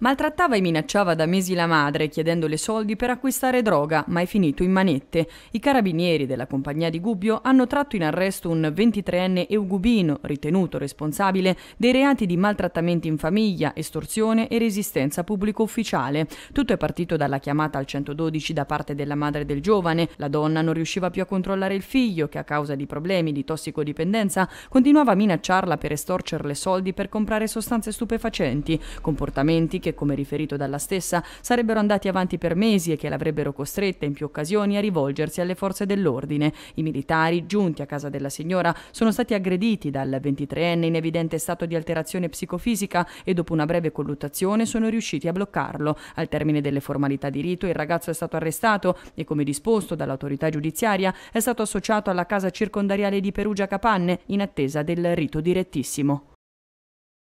Maltrattava e minacciava da mesi la madre chiedendole soldi per acquistare droga, ma è finito in manette. I carabinieri della compagnia di Gubbio hanno tratto in arresto un 23enne eugubino, ritenuto responsabile dei reati di maltrattamenti in famiglia, estorsione e resistenza pubblico ufficiale. Tutto è partito dalla chiamata al 112 da parte della madre del giovane. La donna non riusciva più a controllare il figlio che a causa di problemi di tossicodipendenza continuava a minacciarla per estorcerle soldi per comprare sostanze stupefacenti, comportamenti che che, come riferito dalla stessa, sarebbero andati avanti per mesi e che l'avrebbero costretta in più occasioni a rivolgersi alle forze dell'ordine. I militari, giunti a casa della signora, sono stati aggrediti dal 23enne in evidente stato di alterazione psicofisica e dopo una breve colluttazione sono riusciti a bloccarlo. Al termine delle formalità di rito il ragazzo è stato arrestato e, come disposto dall'autorità giudiziaria, è stato associato alla casa circondariale di Perugia Capanne in attesa del rito direttissimo.